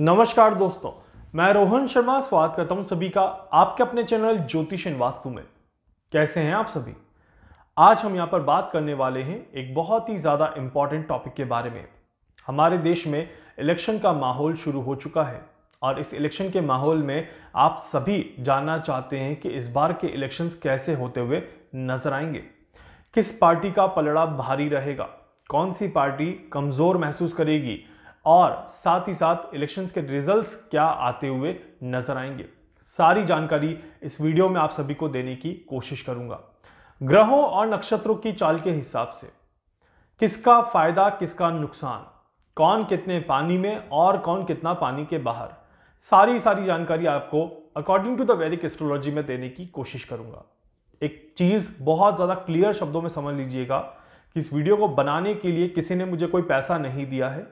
नमस्कार दोस्तों मैं रोहन शर्मा स्वागत करता हूं सभी का आपके अपने चैनल ज्योतिष इन वास्तु में कैसे हैं आप सभी आज हम यहां पर बात करने वाले हैं एक बहुत ही ज़्यादा इंपॉर्टेंट टॉपिक के बारे में हमारे देश में इलेक्शन का माहौल शुरू हो चुका है और इस इलेक्शन के माहौल में आप सभी जानना चाहते हैं कि इस बार के इलेक्शंस कैसे होते हुए नजर आएंगे किस पार्टी का पलड़ा भारी रहेगा कौन सी पार्टी कमज़ोर महसूस करेगी और साथ ही साथ इलेक्शंस के रिजल्ट्स क्या आते हुए नजर आएंगे सारी जानकारी इस वीडियो में आप सभी को देने की कोशिश करूंगा ग्रहों और नक्षत्रों की चाल के हिसाब से किसका फायदा किसका नुकसान कौन कितने पानी में और कौन कितना पानी के बाहर सारी सारी जानकारी आपको according to the Vedic astrology में देने की कोशिश करूंगा एक चीज बहुत ज्यादा क्लियर शब्दों में समझ लीजिएगा कि इस वीडियो को बनाने के लिए किसी ने मुझे कोई पैसा नहीं दिया है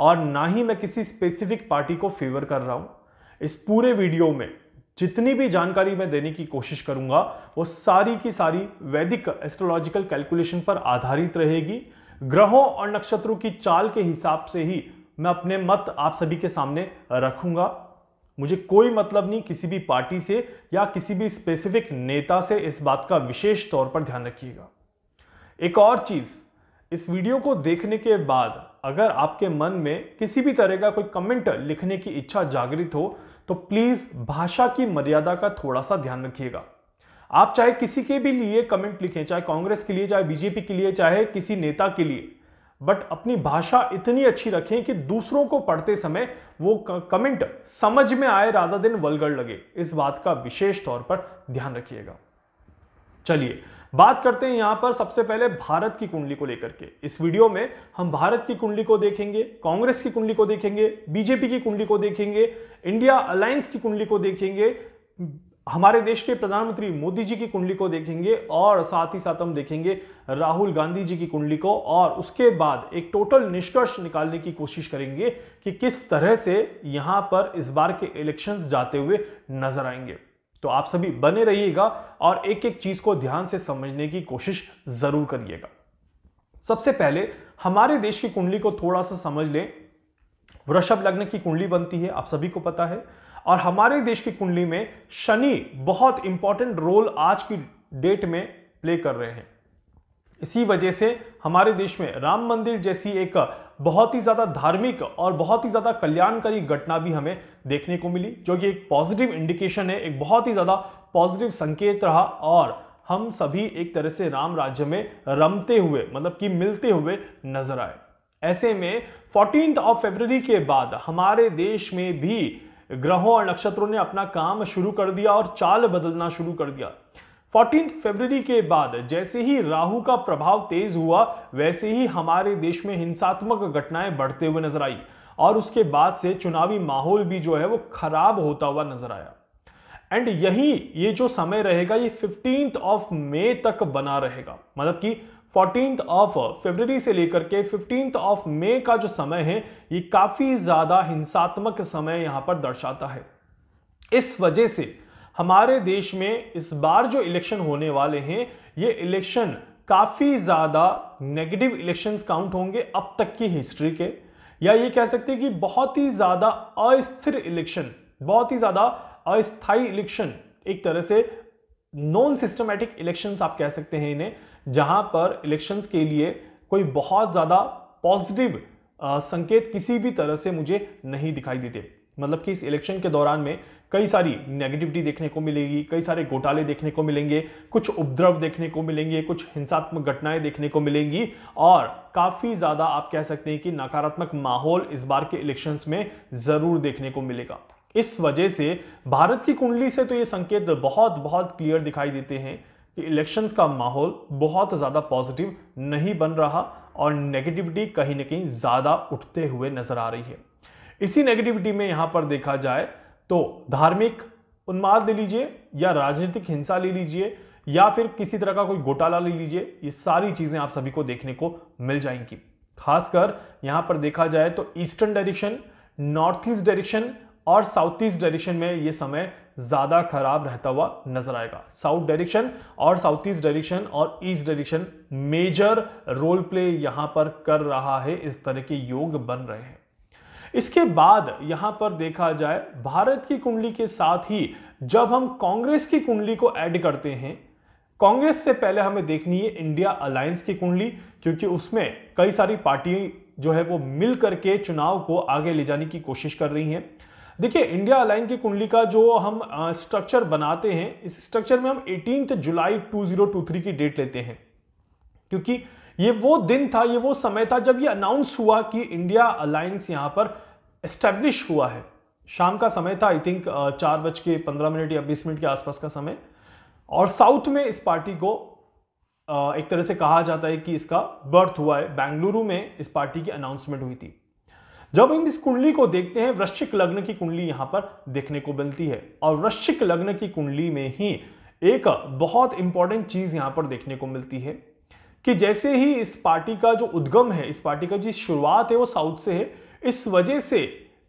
और ना ही मैं किसी स्पेसिफिक पार्टी को फेवर कर रहा हूं इस पूरे वीडियो में जितनी भी जानकारी मैं देने की कोशिश करूंगा वो सारी की सारी वैदिक एस्ट्रोलॉजिकल कैलकुलेशन पर आधारित रहेगी ग्रहों और नक्षत्रों की चाल के हिसाब से ही मैं अपने मत आप सभी के सामने रखूंगा मुझे कोई मतलब नहीं किसी भी पार्टी से या किसी भी स्पेसिफिक नेता से इस बात का विशेष तौर पर ध्यान रखिएगा एक और चीज़ इस वीडियो को देखने के बाद अगर आपके मन में किसी भी तरह का कोई कमेंट लिखने की इच्छा जागृत हो तो प्लीज़ भाषा की मर्यादा का थोड़ा सा ध्यान रखिएगा आप चाहे किसी के भी लिए कमेंट लिखें चाहे कांग्रेस के लिए चाहे बीजेपी के लिए चाहे किसी नेता के लिए बट अपनी भाषा इतनी अच्छी रखें कि दूसरों को पढ़ते समय वो कमेंट समझ में आए राधा दिन वलगड़ लगे इस बात का विशेष तौर पर ध्यान रखिएगा चलिए बात करते हैं यहाँ पर सबसे पहले भारत की कुंडली को लेकर के इस वीडियो में हम भारत की कुंडली को देखेंगे कांग्रेस की कुंडली को देखेंगे बीजेपी की कुंडली को देखेंगे इंडिया अलायंस की कुंडली को देखेंगे हमारे देश के प्रधानमंत्री मोदी जी की कुंडली को देखेंगे और साथ ही साथ हम देखेंगे राहुल गांधी जी की कुंडली को और उसके बाद एक टोटल निष्कर्ष निकालने की कोशिश करेंगे कि किस तरह से यहां पर इस बार के इलेक्शंस जाते हुए नजर आएंगे तो आप सभी बने रहिएगा और एक एक चीज को ध्यान से समझने की कोशिश जरूर करिएगा सबसे पहले हमारे देश की कुंडली को थोड़ा सा समझ लें वृषभ लग्न की कुंडली बनती है आप सभी को पता है और हमारे देश की कुंडली में शनि बहुत इंपॉर्टेंट रोल आज की डेट में प्ले कर रहे हैं इसी वजह से हमारे देश में राम मंदिर जैसी एक बहुत ही ज़्यादा धार्मिक और बहुत ही ज़्यादा कल्याणकारी घटना भी हमें देखने को मिली जो कि एक पॉजिटिव इंडिकेशन है एक बहुत ही ज़्यादा पॉजिटिव संकेत रहा और हम सभी एक तरह से राम राज्य में रमते हुए मतलब कि मिलते हुए नजर आए ऐसे में फोर्टीन ऑफ फेबररी के बाद हमारे देश में भी ग्रहों और नक्षत्रों ने अपना काम शुरू कर दिया और चाल बदलना शुरू कर दिया फोर्टीन फरवरी के बाद जैसे ही राहु का प्रभाव तेज हुआ वैसे ही हमारे देश में हिंसात्मक घटनाएं बढ़ते हुए नजर आई और उसके बाद से चुनावी माहौल भी जो है वो खराब होता हुआ नजर आया एंड यही ये जो समय रहेगा ये फिफ्टींथ ऑफ मे तक बना रहेगा मतलब कि फोर्टीन ऑफ फरवरी से लेकर के फिफ्टींथ ऑफ मे का जो समय है ये काफी ज्यादा हिंसात्मक समय यहां पर दर्शाता है इस वजह से हमारे देश में इस बार जो इलेक्शन होने वाले हैं ये इलेक्शन काफ़ी ज़्यादा नेगेटिव इलेक्शंस काउंट होंगे अब तक की हिस्ट्री के या ये कह सकते हैं कि बहुत ही ज़्यादा अस्थिर इलेक्शन बहुत ही ज़्यादा अस्थाई इलेक्शन एक तरह से नॉन सिस्टमैटिक इलेक्शंस आप कह सकते हैं इन्हें जहां पर इलेक्शंस के लिए कोई बहुत ज़्यादा पॉजिटिव संकेत किसी भी तरह से मुझे नहीं दिखाई देते मतलब कि इस इलेक्शन के दौरान में कई सारी नेगेटिविटी देखने को मिलेगी कई सारे घोटाले देखने को मिलेंगे कुछ उपद्रव देखने को मिलेंगे कुछ हिंसात्मक घटनाएं देखने को मिलेंगी और काफ़ी ज़्यादा आप कह सकते हैं कि नकारात्मक माहौल इस बार के इलेक्शन में ज़रूर देखने को मिलेगा इस वजह से भारत की कुंडली से तो ये संकेत बहुत बहुत क्लियर दिखाई देते हैं कि इलेक्शंस का माहौल बहुत ज़्यादा पॉजिटिव नहीं बन रहा और नेगेटिविटी कहीं ना कहीं ज़्यादा उठते हुए नज़र आ रही है इसी नेगेटिविटी में यहाँ पर देखा जाए तो धार्मिक उन्माद ले लीजिए या राजनीतिक हिंसा ले लीजिए या फिर किसी तरह का कोई घोटाला ले लीजिए ये सारी चीजें आप सभी को देखने को मिल जाएंगी खासकर यहां पर देखा जाए तो eastern direction north east direction और साउथ ईस्ट डायरेक्शन में ये समय ज्यादा खराब रहता हुआ नजर आएगा साउथ डायरेक्शन और साउथ ईस्ट डायरेक्शन और east direction major role play यहां पर कर रहा है इस तरह के योग बन रहे हैं इसके बाद यहां पर देखा जाए भारत की कुंडली के साथ ही जब हम कांग्रेस की कुंडली को ऐड करते हैं कांग्रेस से पहले हमें देखनी है इंडिया अलायंस की कुंडली क्योंकि उसमें कई सारी पार्टी जो है वो मिल करके चुनाव को आगे ले जाने की कोशिश कर रही हैं देखिए इंडिया अलाइन की कुंडली का जो हम स्ट्रक्चर बनाते हैं इस स्ट्रक्चर में हम एटीन जुलाई 2023 की डेट लेते हैं क्योंकि ये वो दिन था ये वो समय था जब ये अनाउंस हुआ कि इंडिया अलायंस यहाँ पर एस्टेब्लिश हुआ है शाम का समय था आई थिंक चार बज के पंद्रह मिनट या बीस मिनट के आसपास का समय और साउथ में इस पार्टी को एक तरह से कहा जाता है कि इसका बर्थ हुआ है बेंगलुरु में इस पार्टी की अनाउंसमेंट हुई थी जब हम इस कुंडली को देखते हैं वृश्चिक लग्न की कुंडली यहां पर देखने को मिलती है और वृश्चिक लग्न की कुंडली में ही एक बहुत इंपॉर्टेंट चीज यहां पर देखने को मिलती है कि जैसे ही इस पार्टी का जो उद्गम है इस पार्टी का जो शुरुआत है वो साउथ से है इस वजह से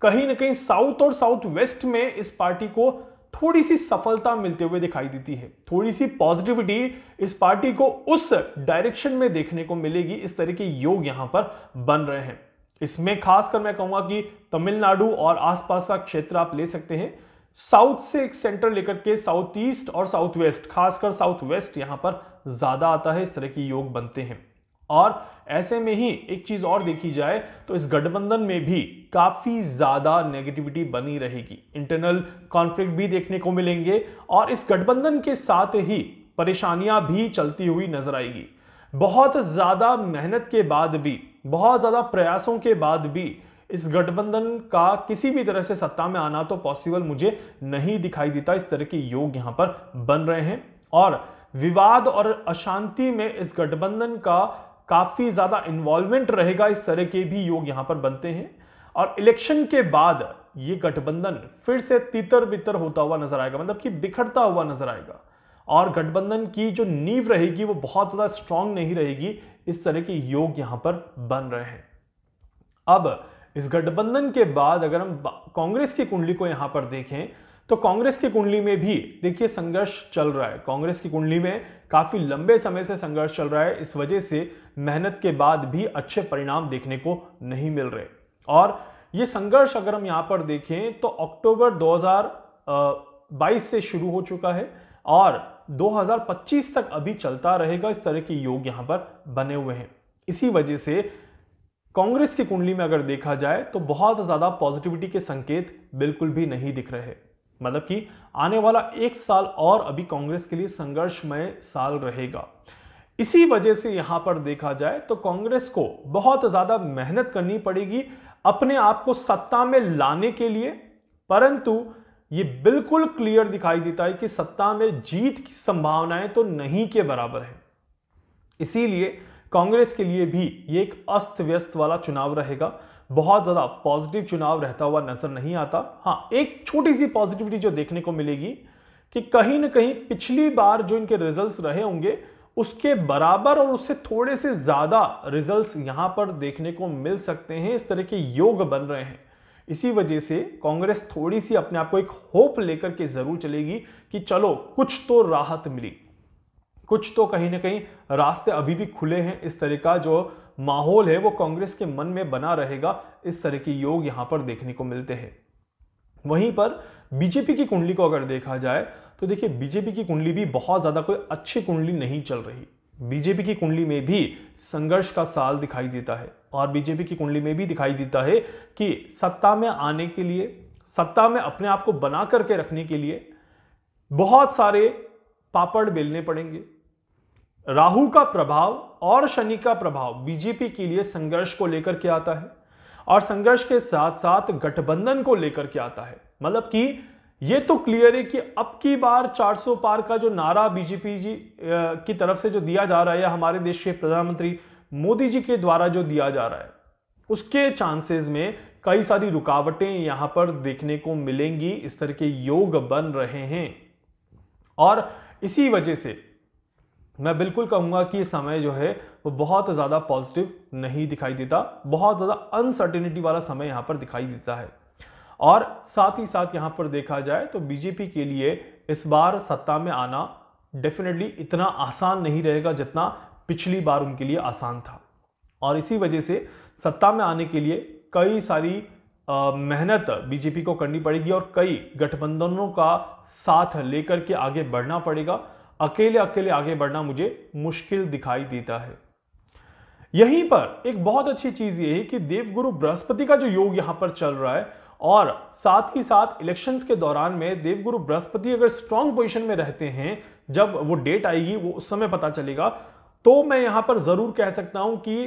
कहीं ना कहीं साउथ और साउथ वेस्ट में इस पार्टी को थोड़ी सी सफलता मिलते हुए दिखाई देती है थोड़ी सी पॉजिटिविटी इस पार्टी को उस डायरेक्शन में देखने को मिलेगी इस तरह के योग यहां पर बन रहे हैं इसमें खासकर मैं कहूंगा कि तमिलनाडु और आसपास का क्षेत्र आप ले सकते हैं साउथ से एक सेंटर लेकर के साउथ ईस्ट और साउथ वेस्ट खासकर साउथ वेस्ट यहां पर ज्यादा आता है इस तरह की योग बनते हैं और ऐसे में ही एक चीज और देखी जाए तो इस गठबंधन में भी काफी ज्यादा नेगेटिविटी बनी रहेगी इंटरनल कॉन्फ्लिक्ट भी देखने को मिलेंगे और इस गठबंधन के साथ ही परेशानियां भी चलती हुई नजर आएगी बहुत ज्यादा मेहनत के बाद भी बहुत ज्यादा प्रयासों के बाद भी इस गठबंधन का किसी भी तरह से सत्ता में आना तो पॉसिबल मुझे नहीं दिखाई देता इस तरह के योग यहां पर बन रहे हैं और विवाद और अशांति में इस गठबंधन का काफी ज्यादा इन्वॉल्वमेंट रहेगा इस तरह के भी योग यहां पर बनते हैं और इलेक्शन के बाद ये गठबंधन फिर से तितर बितर होता हुआ नजर आएगा मतलब कि बिखरता हुआ नजर आएगा और गठबंधन की जो नींव रहेगी वो बहुत ज्यादा स्ट्रांग नहीं रहेगी इस तरह के योग यहां पर बन रहे हैं अब इस गठबंधन के बाद अगर हम कांग्रेस की कुंडली को यहाँ पर देखें तो कांग्रेस की कुंडली में भी देखिए संघर्ष चल रहा है कांग्रेस की कुंडली में काफी लंबे समय से संघर्ष चल रहा है इस वजह से मेहनत के बाद भी अच्छे परिणाम देखने को नहीं मिल रहे और ये संघर्ष अगर हम यहाँ पर देखें तो अक्टूबर 2022 से शुरू हो चुका है और 2025 तक अभी चलता रहेगा इस तरह के योग यहाँ पर बने हुए हैं इसी वजह से कांग्रेस की कुंडली में अगर देखा जाए तो बहुत ज़्यादा पॉजिटिविटी के संकेत बिल्कुल भी नहीं दिख रहे मतलब कि आने वाला एक साल और अभी कांग्रेस के लिए संघर्षमय साल रहेगा इसी वजह से यहां पर देखा जाए तो कांग्रेस को बहुत ज़्यादा मेहनत करनी पड़ेगी अपने आप को सत्ता में लाने के लिए परंतु ये बिल्कुल क्लियर दिखाई देता है कि सत्ता में जीत की संभावनाएं तो नहीं के बराबर है इसीलिए कांग्रेस के लिए भी ये एक अस्त व्यस्त वाला चुनाव रहेगा बहुत ज़्यादा पॉजिटिव चुनाव रहता हुआ नजर नहीं आता हाँ एक छोटी सी पॉजिटिविटी जो देखने को मिलेगी कि कहीं ना कहीं पिछली बार जो इनके रिजल्ट्स रहे होंगे उसके बराबर और उससे थोड़े से ज़्यादा रिजल्ट्स यहां पर देखने को मिल सकते हैं इस तरह के योग बन रहे हैं इसी वजह से कांग्रेस थोड़ी सी अपने आप को एक होप लेकर के ज़रूर चलेगी कि चलो कुछ तो राहत मिली कुछ तो कहीं ना कहीं रास्ते अभी भी खुले हैं इस तरह का जो माहौल है वो कांग्रेस के मन में बना रहेगा इस तरह के योग यहाँ पर देखने को मिलते हैं वहीं पर बीजेपी की कुंडली को अगर देखा जाए तो देखिए बीजेपी की कुंडली भी बहुत ज़्यादा कोई अच्छी कुंडली नहीं चल रही बीजेपी की कुंडली में भी संघर्ष का साल दिखाई देता है और बीजेपी की कुंडली में भी दिखाई देता है कि सत्ता में आने के लिए सत्ता में अपने आप को बना करके रखने के लिए बहुत सारे पापड़ बेलने पड़ेंगे राहु का प्रभाव और शनि का प्रभाव बीजेपी के लिए संघर्ष को लेकर के आता है और संघर्ष के साथ साथ गठबंधन को लेकर के आता है मतलब कि यह तो क्लियर है कि अब की बार 400 पार का जो नारा बीजेपी जी की तरफ से जो दिया जा रहा है या हमारे देश के प्रधानमंत्री मोदी जी के द्वारा जो दिया जा रहा है उसके चांसेस में कई सारी रुकावटें यहां पर देखने को मिलेंगी इस तरह के योग बन रहे हैं और इसी वजह से मैं बिल्कुल कहूँगा कि समय जो है वो बहुत ज़्यादा पॉजिटिव नहीं दिखाई देता बहुत ज़्यादा अनसर्टेनिटी वाला समय यहाँ पर दिखाई देता है और साथ ही साथ यहाँ पर देखा जाए तो बीजेपी के लिए इस बार सत्ता में आना डेफिनेटली इतना आसान नहीं रहेगा जितना पिछली बार उनके लिए आसान था और इसी वजह से सत्ता में आने के लिए कई सारी मेहनत बीजेपी को करनी पड़ेगी और कई गठबंधनों का साथ लेकर के आगे बढ़ना पड़ेगा अकेले अकेले आगे बढ़ना मुझे मुश्किल दिखाई देता है यहीं पर एक बहुत अच्छी चीज ये है कि देवगुरु बृहस्पति का जो योग यहां पर चल रहा है और साथ ही साथ इलेक्शंस के दौरान में देवगुरु बृहस्पति अगर स्ट्रांग पोजीशन में रहते हैं जब वो डेट आएगी वो उस समय पता चलेगा तो मैं यहां पर जरूर कह सकता हूं कि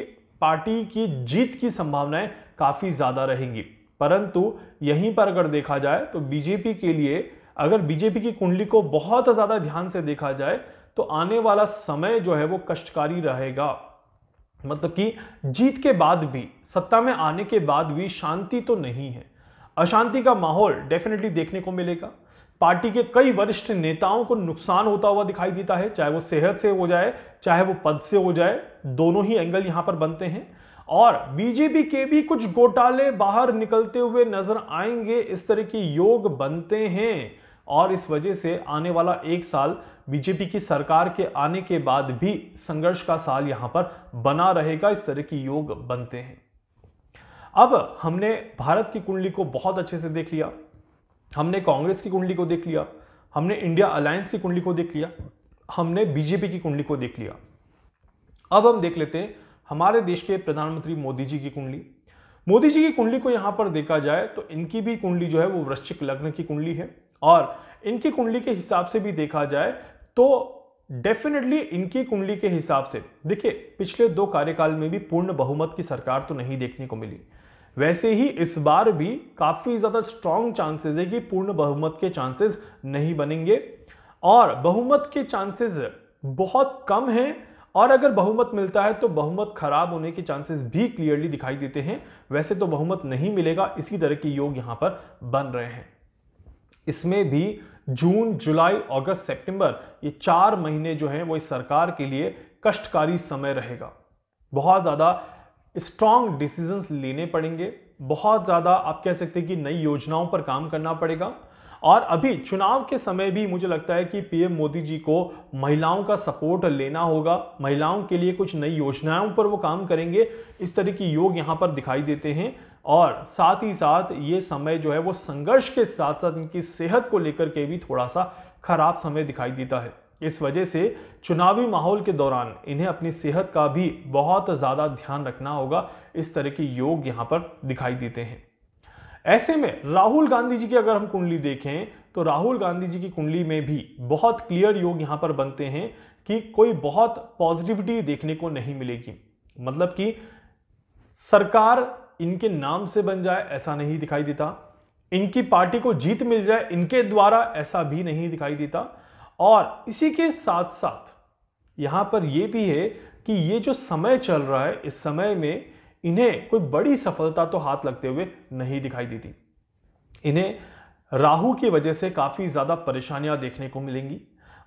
पार्टी की जीत की संभावनाएं काफी ज्यादा रहेंगी परंतु यहीं पर अगर देखा जाए तो बीजेपी के लिए अगर बीजेपी की कुंडली को बहुत ज़्यादा ध्यान से देखा जाए तो आने वाला समय जो है वो कष्टकारी रहेगा मतलब कि जीत के बाद भी सत्ता में आने के बाद भी शांति तो नहीं है अशांति का माहौल डेफिनेटली देखने को मिलेगा पार्टी के कई वरिष्ठ नेताओं को नुकसान होता हुआ दिखाई देता है चाहे वो सेहत से हो जाए चाहे वो पद से हो जाए दोनों ही एंगल यहां पर बनते हैं और बीजेपी के भी कुछ घोटाले बाहर निकलते हुए नजर आएंगे इस तरह के योग बनते हैं और इस वजह से आने वाला एक साल बीजेपी की सरकार के आने के बाद भी संघर्ष का साल यहां पर बना रहेगा इस तरह की योग बनते हैं अब हमने भारत की कुंडली को बहुत अच्छे से देख लिया हमने कांग्रेस की कुंडली को देख लिया हमने इंडिया अलायंस की कुंडली को देख लिया हमने बीजेपी की कुंडली को देख लिया अब हम देख लेते हैं हमारे देश के प्रधानमंत्री मोदी जी की कुंडली मोदी जी की कुंडली को यहां पर देखा जाए तो इनकी भी कुंडली जो है वो वृश्चिक लग्न की कुंडली है और इनकी कुंडली के हिसाब से भी देखा जाए तो डेफिनेटली इनकी कुंडली के हिसाब से देखिए पिछले दो कार्यकाल में भी पूर्ण बहुमत की सरकार तो नहीं देखने को मिली वैसे ही इस बार भी काफ़ी ज़्यादा स्ट्रांग चांसेस है कि पूर्ण बहुमत के चांसेस नहीं बनेंगे और बहुमत के चांसेस बहुत कम हैं और अगर बहुमत मिलता है तो बहुमत खराब होने के चांसेस भी क्लियरली दिखाई देते हैं वैसे तो बहुमत नहीं मिलेगा इसी तरह के योग यहाँ पर बन रहे हैं इसमें भी जून जुलाई अगस्त सितंबर ये चार महीने जो हैं वो इस सरकार के लिए कष्टकारी समय रहेगा बहुत ज़्यादा स्ट्रांग डिसीजंस लेने पड़ेंगे बहुत ज़्यादा आप कह सकते हैं कि नई योजनाओं पर काम करना पड़ेगा और अभी चुनाव के समय भी मुझे लगता है कि पीएम मोदी जी को महिलाओं का सपोर्ट लेना होगा महिलाओं के लिए कुछ नई योजनाओं पर वो काम करेंगे इस तरह की योग यहाँ पर दिखाई देते हैं और साथ ही साथ ये समय जो है वो संघर्ष के साथ साथ इनकी सेहत को लेकर के भी थोड़ा सा खराब समय दिखाई देता है इस वजह से चुनावी माहौल के दौरान इन्हें अपनी सेहत का भी बहुत ज़्यादा ध्यान रखना होगा इस तरह के योग यहाँ पर दिखाई देते हैं ऐसे में राहुल गांधी जी की अगर हम कुंडली देखें तो राहुल गांधी जी की कुंडली में भी बहुत क्लियर योग यहाँ पर बनते हैं कि कोई बहुत पॉजिटिविटी देखने को नहीं मिलेगी मतलब कि सरकार इनके नाम से बन जाए ऐसा नहीं दिखाई देता इनकी पार्टी को जीत मिल जाए इनके द्वारा ऐसा भी नहीं दिखाई देता और इसी के साथ साथ यहां पर यह भी है कि ये जो समय चल रहा है इस समय में इन्हें कोई बड़ी सफलता तो हाथ लगते हुए नहीं दिखाई देती इन्हें राहु की वजह से काफ़ी ज़्यादा परेशानियां देखने को मिलेंगी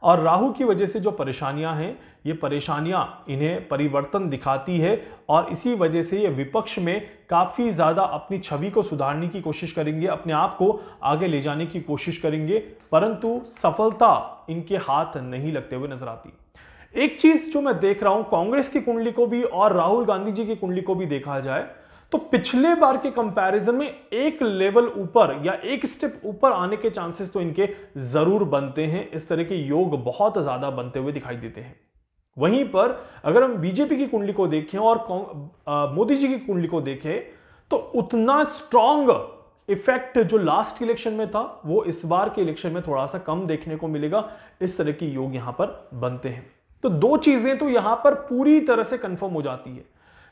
और राहु की वजह से जो परेशानियां हैं ये परेशानियां इन्हें परिवर्तन दिखाती है और इसी वजह से ये विपक्ष में काफ़ी ज़्यादा अपनी छवि को सुधारने की कोशिश करेंगे अपने आप को आगे ले जाने की कोशिश करेंगे परंतु सफलता इनके हाथ नहीं लगते हुए नजर आती एक चीज़ जो मैं देख रहा हूँ कांग्रेस की कुंडली को भी और राहुल गांधी जी की कुंडली को भी देखा जाए तो पिछले बार के कंपैरिजन में एक लेवल ऊपर या एक स्टेप ऊपर आने के चांसेस तो इनके जरूर बनते हैं इस तरह के योग बहुत ज्यादा बनते हुए दिखाई देते हैं वहीं पर अगर हम बीजेपी की कुंडली को देखें और मोदी जी की कुंडली को देखें तो उतना स्ट्रांग इफेक्ट जो लास्ट इलेक्शन में था वो इस बार के इलेक्शन में थोड़ा सा कम देखने को मिलेगा इस तरह के योग यहां पर बनते हैं तो दो चीजें तो यहां पर पूरी तरह से कंफर्म हो जाती है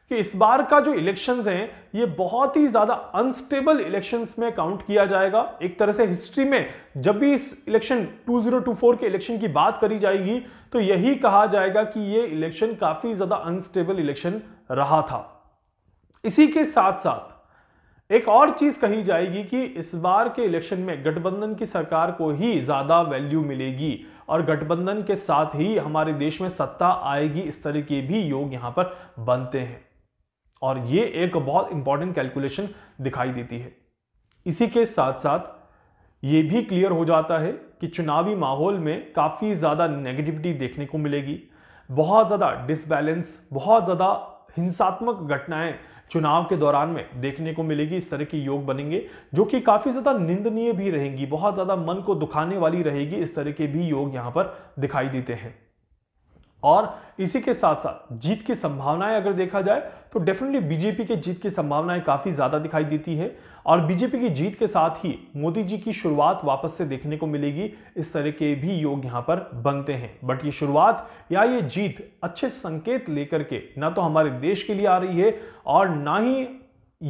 कि इस बार का जो इलेक्शंस हैं ये बहुत ही ज़्यादा अनस्टेबल इलेक्शंस में काउंट किया जाएगा एक तरह से हिस्ट्री में जब भी इस इलेक्शन 2024 के इलेक्शन की बात करी जाएगी तो यही कहा जाएगा कि ये इलेक्शन काफ़ी ज़्यादा अनस्टेबल इलेक्शन रहा था इसी के साथ साथ एक और चीज़ कही जाएगी कि इस बार के इलेक्शन में गठबंधन की सरकार को ही ज़्यादा वैल्यू मिलेगी और गठबंधन के साथ ही हमारे देश में सत्ता आएगी इस तरह के भी योग यहाँ पर बनते हैं और ये एक बहुत इंपॉर्टेंट कैलकुलेशन दिखाई देती है इसी के साथ साथ ये भी क्लियर हो जाता है कि चुनावी माहौल में काफ़ी ज़्यादा नेगेटिविटी देखने को मिलेगी बहुत ज़्यादा डिसबैलेंस बहुत ज़्यादा हिंसात्मक घटनाएं चुनाव के दौरान में देखने को मिलेगी इस तरह के योग बनेंगे जो कि काफ़ी ज़्यादा निंदनीय भी रहेंगी बहुत ज़्यादा मन को दुखाने वाली रहेगी इस तरह के भी योग यहाँ पर दिखाई देते हैं और इसी के साथ साथ जीत की संभावनाएं अगर देखा जाए तो डेफिनेटली बीजेपी के जीत की संभावनाएं काफ़ी ज़्यादा दिखाई देती है और बीजेपी की जीत के साथ ही मोदी जी की शुरुआत वापस से देखने को मिलेगी इस तरह के भी योग यहाँ पर बनते हैं बट ये शुरुआत या ये जीत अच्छे संकेत लेकर के ना तो हमारे देश के लिए आ रही है और ना ही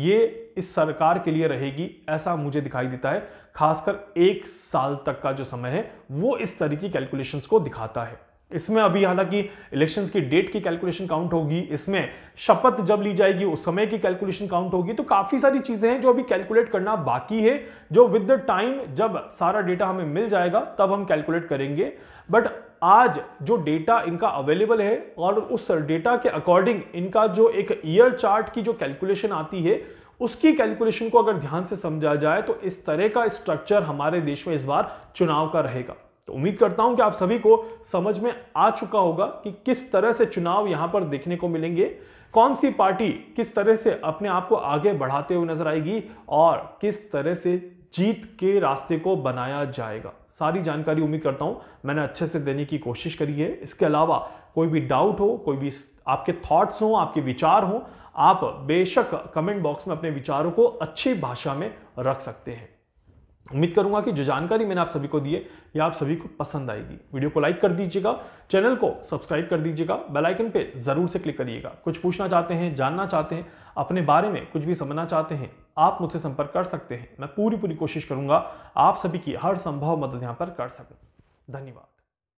ये इस सरकार के लिए रहेगी ऐसा मुझे दिखाई देता है खासकर एक साल तक का जो समय है वो इस तरह की कैलकुलेशंस को दिखाता है इसमें अभी हालांकि इलेक्शंस की डेट की कैलकुलेशन काउंट होगी इसमें शपथ जब ली जाएगी उस समय की कैलकुलेशन काउंट होगी तो काफी सारी चीजें हैं जो अभी कैलकुलेट करना बाकी है जो विद द टाइम जब सारा डेटा हमें मिल जाएगा तब हम कैलकुलेट करेंगे बट आज जो डेटा इनका अवेलेबल है और उस डेटा के अकॉर्डिंग इनका जो एक ईयर चार्ट की जो कैलकुलेशन आती है उसकी कैलकुलेशन को अगर ध्यान से समझा जाए तो इस तरह का स्ट्रक्चर हमारे देश में इस बार चुनाव का रहेगा तो उम्मीद करता हूं कि आप सभी को समझ में आ चुका होगा कि किस तरह से चुनाव यहां पर देखने को मिलेंगे कौन सी पार्टी किस तरह से अपने आप को आगे बढ़ाते हुए नजर आएगी और किस तरह से जीत के रास्ते को बनाया जाएगा सारी जानकारी उम्मीद करता हूं मैंने अच्छे से देने की कोशिश करी है इसके अलावा कोई भी डाउट हो कोई भी आपके थॉट्स हो आपके विचार हो आप बेशक कमेंट बॉक्स में अपने विचारों को अच्छी भाषा में रख सकते हैं उम्मीद करूंगा कि जो जानकारी मैंने आप सभी को दी है ये आप सभी को पसंद आएगी वीडियो को लाइक कर दीजिएगा चैनल को सब्सक्राइब कर दीजिएगा बेल आइकन पे ज़रूर से क्लिक करिएगा कुछ पूछना चाहते हैं जानना चाहते हैं अपने बारे में कुछ भी समझना चाहते हैं आप मुझसे संपर्क कर सकते हैं मैं पूरी पूरी कोशिश करूंगा आप सभी की हर संभव मदद यहाँ पर कर सकूँ धन्यवाद